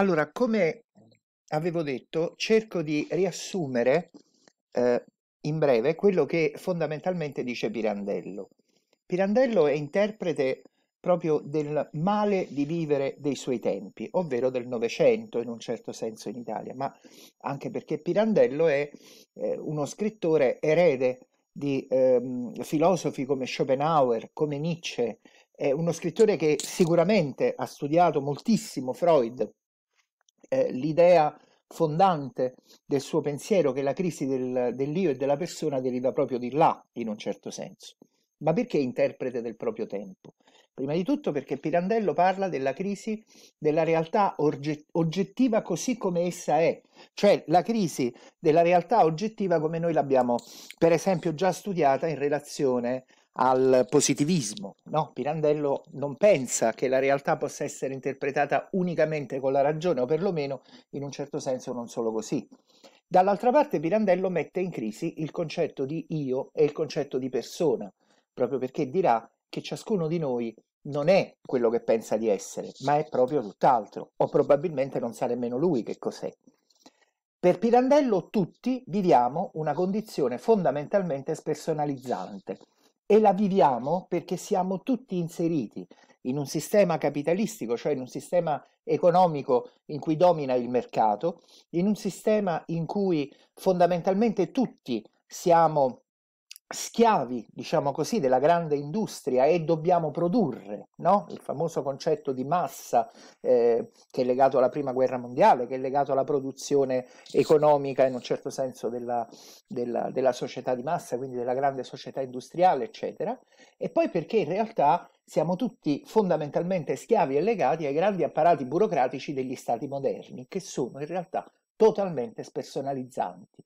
Allora, come avevo detto, cerco di riassumere eh, in breve quello che fondamentalmente dice Pirandello. Pirandello è interprete proprio del male di vivere dei suoi tempi, ovvero del Novecento in un certo senso in Italia, ma anche perché Pirandello è eh, uno scrittore erede di eh, filosofi come Schopenhauer, come Nietzsche, è uno scrittore che sicuramente ha studiato moltissimo Freud, eh, l'idea fondante del suo pensiero che la crisi del, dell'io e della persona deriva proprio di là, in un certo senso. Ma perché interprete del proprio tempo? Prima di tutto perché Pirandello parla della crisi della realtà oggettiva così come essa è, cioè la crisi della realtà oggettiva come noi l'abbiamo per esempio già studiata in relazione al positivismo. No? Pirandello non pensa che la realtà possa essere interpretata unicamente con la ragione, o perlomeno in un certo senso non solo così. Dall'altra parte Pirandello mette in crisi il concetto di io e il concetto di persona, proprio perché dirà che ciascuno di noi non è quello che pensa di essere, ma è proprio tutt'altro, o probabilmente non sa nemmeno lui che cos'è. Per Pirandello tutti viviamo una condizione fondamentalmente spersonalizzante, e la viviamo perché siamo tutti inseriti in un sistema capitalistico, cioè in un sistema economico in cui domina il mercato, in un sistema in cui fondamentalmente tutti siamo schiavi, diciamo così, della grande industria e dobbiamo produrre, no? il famoso concetto di massa eh, che è legato alla prima guerra mondiale, che è legato alla produzione economica in un certo senso della, della, della società di massa, quindi della grande società industriale, eccetera, e poi perché in realtà siamo tutti fondamentalmente schiavi e legati ai grandi apparati burocratici degli stati moderni, che sono in realtà totalmente spersonalizzanti.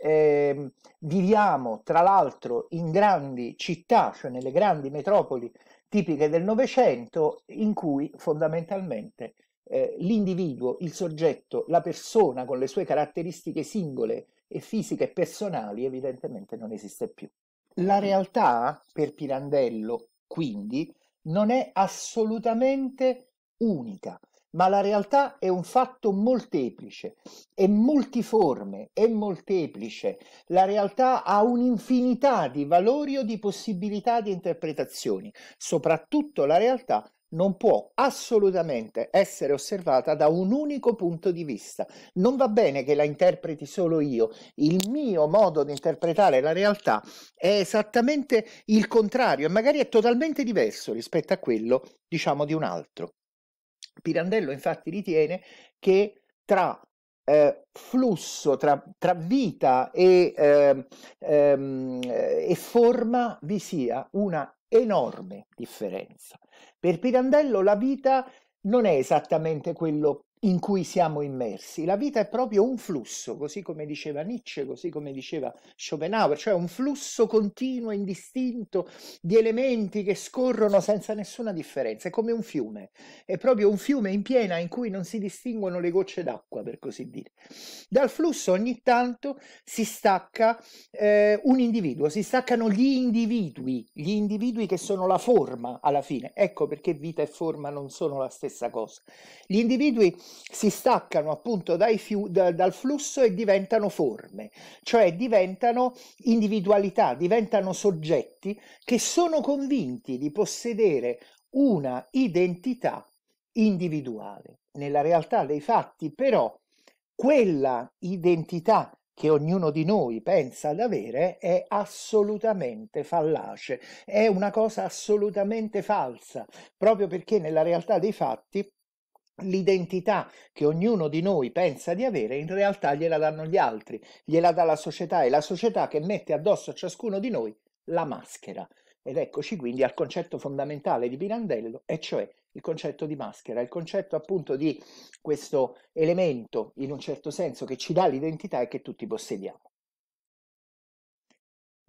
Eh, viviamo tra l'altro in grandi città, cioè nelle grandi metropoli tipiche del Novecento, in cui fondamentalmente eh, l'individuo, il soggetto, la persona con le sue caratteristiche singole e fisiche e personali evidentemente non esiste più. La realtà per Pirandello, quindi, non è assolutamente unica ma la realtà è un fatto molteplice, è multiforme, è molteplice. La realtà ha un'infinità di valori o di possibilità di interpretazioni. Soprattutto la realtà non può assolutamente essere osservata da un unico punto di vista. Non va bene che la interpreti solo io. Il mio modo di interpretare la realtà è esattamente il contrario e magari è totalmente diverso rispetto a quello, diciamo, di un altro. Pirandello infatti ritiene che tra eh, flusso, tra, tra, vita e, eh, ehm, e forma vi sia una enorme differenza. Per Pirandello la vita non è esattamente quello in cui siamo immersi. La vita è proprio un flusso, così come diceva Nietzsche, così come diceva Schopenhauer, cioè un flusso continuo, indistinto di elementi che scorrono senza nessuna differenza, è come un fiume, è proprio un fiume in piena in cui non si distinguono le gocce d'acqua, per così dire. Dal flusso ogni tanto si stacca eh, un individuo, si staccano gli individui, gli individui che sono la forma alla fine. Ecco perché vita e forma non sono la stessa cosa. Gli individui si staccano appunto fiu- da- dal flusso e diventano forme, cioè diventano individualità, diventano soggetti che sono convinti di possedere una identità individuale. Nella realtà dei fatti però quella identità che ognuno di noi pensa ad avere è assolutamente fallace, è una cosa assolutamente falsa, proprio perché nella realtà dei fatti l'identità che ognuno di noi pensa di avere in realtà gliela danno gli altri, gliela dà la società, e la società che mette addosso a ciascuno di noi la maschera. Ed eccoci quindi al concetto fondamentale di Pirandello, e cioè il concetto di maschera, il concetto appunto di questo elemento in un certo senso che ci dà l'identità e che tutti possediamo.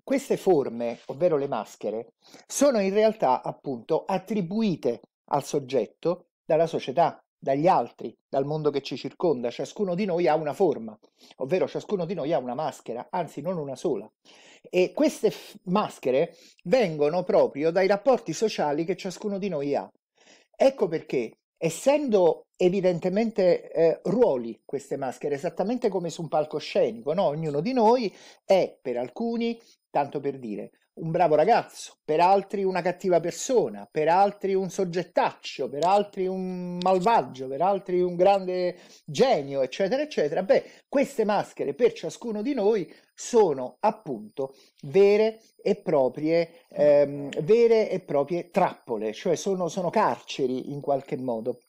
Queste forme, ovvero le maschere, sono in realtà appunto attribuite al soggetto dalla società, dagli altri, dal mondo che ci circonda. Ciascuno di noi ha una forma, ovvero ciascuno di noi ha una maschera, anzi non una sola. E queste f- maschere vengono proprio dai rapporti sociali che ciascuno di noi ha. Ecco perché, essendo evidentemente eh, ruoli queste maschere, esattamente come su un palcoscenico, no? ognuno di noi è per alcuni, tanto per dire, un bravo ragazzo, per altri una cattiva persona, per altri un soggettaccio, per altri un malvagio, per altri un grande genio, eccetera, eccetera. Beh, queste maschere per ciascuno di noi sono appunto vere e proprie, ehm, vere e proprie trappole, cioè sono, sono carceri in qualche modo.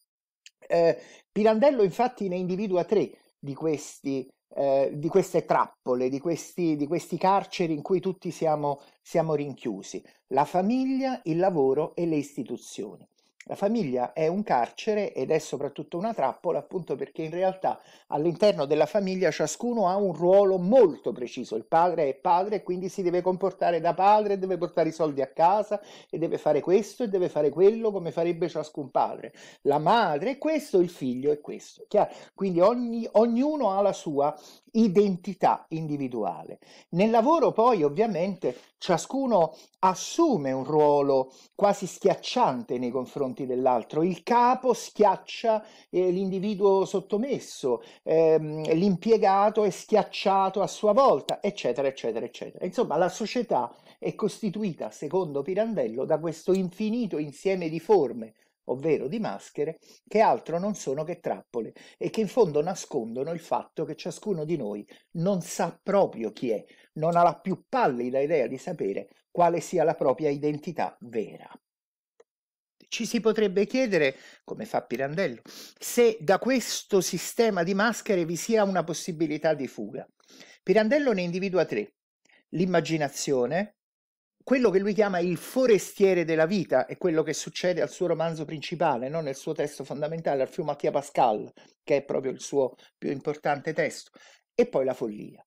Eh, Pirandello infatti ne individua tre di questi eh, di queste trappole, di questi, di questi, carceri in cui tutti siamo, siamo rinchiusi, la famiglia, il lavoro e le istituzioni. La famiglia è un carcere ed è soprattutto una trappola appunto perché in realtà all'interno della famiglia ciascuno ha un ruolo molto preciso, il padre è padre e quindi si deve comportare da padre, deve portare i soldi a casa e deve fare questo e deve fare quello come farebbe ciascun padre, la madre è questo, il figlio è questo, chiaro? quindi ogni, ognuno ha la sua identità individuale. Nel lavoro poi ovviamente ciascuno assume un ruolo quasi schiacciante nei confronti confronti dell'altro. Il capo schiaccia eh, l'individuo sottomesso, ehm, l'impiegato è schiacciato a sua volta, eccetera, eccetera, eccetera. Insomma, la società è costituita, secondo Pirandello, da questo infinito insieme di forme ovvero di maschere, che altro non sono che trappole e che in fondo nascondono il fatto che ciascuno di noi non sa proprio chi è, non ha la più pallida idea di sapere quale sia la propria identità vera. Ci si potrebbe chiedere, come fa Pirandello, se da questo sistema di maschere vi sia una possibilità di fuga. Pirandello ne individua tre. L'immaginazione, quello che lui chiama il forestiere della vita è quello che succede al suo romanzo principale, non nel suo testo fondamentale, al fiume Mattia Pascal, che è proprio il suo più importante testo, e poi la follia.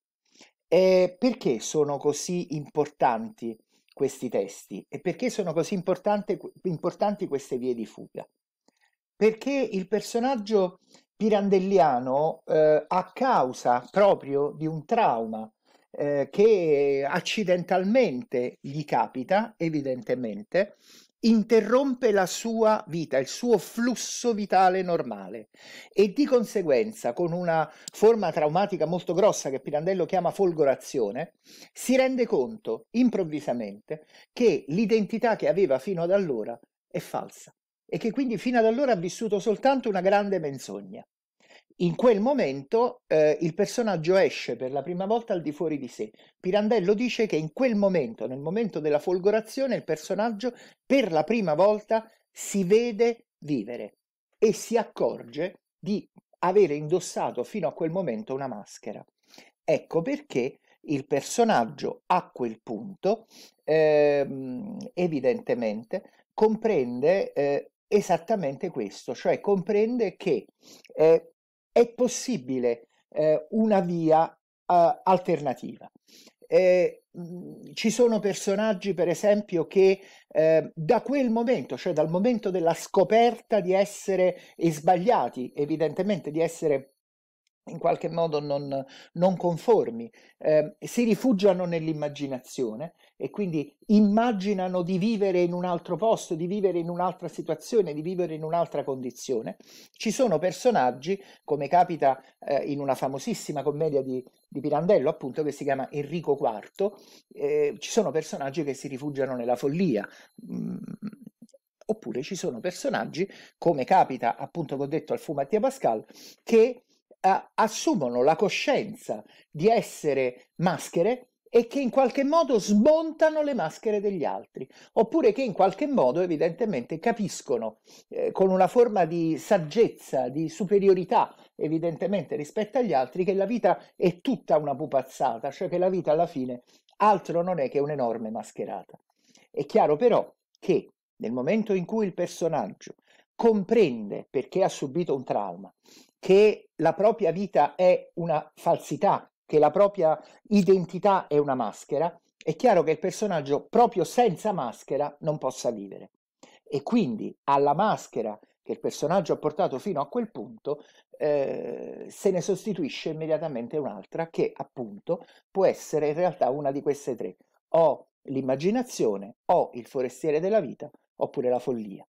Eh, perché sono così importanti questi testi e perché sono così importanti queste vie di fuga? Perché il personaggio pirandelliano, eh, a causa proprio di un trauma eh, che accidentalmente gli capita, evidentemente, interrompe la sua vita, il suo flusso vitale normale e di conseguenza con una forma traumatica molto grossa che Pirandello chiama folgorazione, si rende conto improvvisamente che l'identità che aveva fino ad allora è falsa e che quindi fino ad allora ha vissuto soltanto una grande menzogna in quel momento eh, il personaggio esce per la prima volta al di fuori di sé. Pirandello dice che in quel momento, nel momento della folgorazione, il personaggio per la prima volta si vede vivere e si accorge di avere indossato fino a quel momento una maschera. Ecco perché il personaggio a quel punto eh, evidentemente comprende eh, esattamente questo, cioè comprende che eh, è possibile eh, una via eh, alternativa. Eh, ci sono personaggi, per esempio, che eh, da quel momento, cioè dal momento della scoperta di essere e sbagliati, evidentemente di essere in qualche modo non, non conformi, eh, si rifugiano nell'immaginazione e quindi immaginano di vivere in un altro posto, di vivere in un'altra situazione, di vivere in un'altra condizione. Ci sono personaggi, come capita eh, in una famosissima commedia di, di, Pirandello, appunto, che si chiama Enrico IV, eh, ci sono personaggi che si rifugiano nella follia. Mm oppure ci sono personaggi, come capita appunto che ho detto al fu Pascal, che eh, assumono la coscienza di essere maschere e che in qualche modo smontano le maschere degli altri, oppure che in qualche modo evidentemente capiscono eh, con una forma di saggezza, di superiorità evidentemente rispetto agli altri, che la vita è tutta una pupazzata, cioè che la vita alla fine altro non è che un'enorme mascherata. È chiaro però che nel momento in cui il personaggio comprende perché ha subito un trauma che la propria vita è una falsità, che la propria identità è una maschera, è chiaro che il personaggio proprio senza maschera non possa vivere. E quindi alla maschera che il personaggio ha portato fino a quel punto eh, se ne sostituisce immediatamente un'altra che appunto può essere in realtà una di queste tre, o l'immaginazione, o il forestiere della vita, oppure la follia.